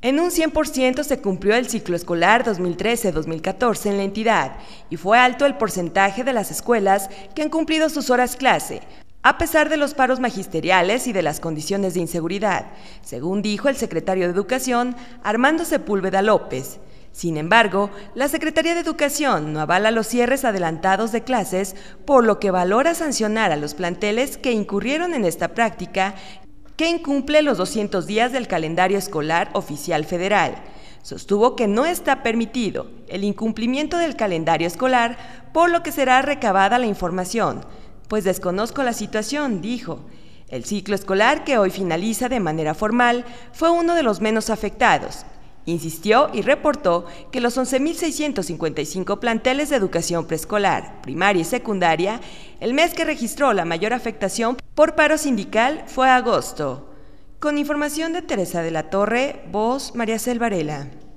En un 100% se cumplió el ciclo escolar 2013-2014 en la entidad y fue alto el porcentaje de las escuelas que han cumplido sus horas clase, a pesar de los paros magisteriales y de las condiciones de inseguridad, según dijo el secretario de Educación Armando Sepúlveda López. Sin embargo, la Secretaría de Educación no avala los cierres adelantados de clases, por lo que valora sancionar a los planteles que incurrieron en esta práctica que incumple los 200 días del calendario escolar oficial federal. Sostuvo que no está permitido el incumplimiento del calendario escolar, por lo que será recabada la información. Pues desconozco la situación, dijo. El ciclo escolar que hoy finaliza de manera formal fue uno de los menos afectados, Insistió y reportó que los 11.655 planteles de educación preescolar, primaria y secundaria, el mes que registró la mayor afectación por paro sindical fue agosto. Con información de Teresa de la Torre, voz María Selvarela.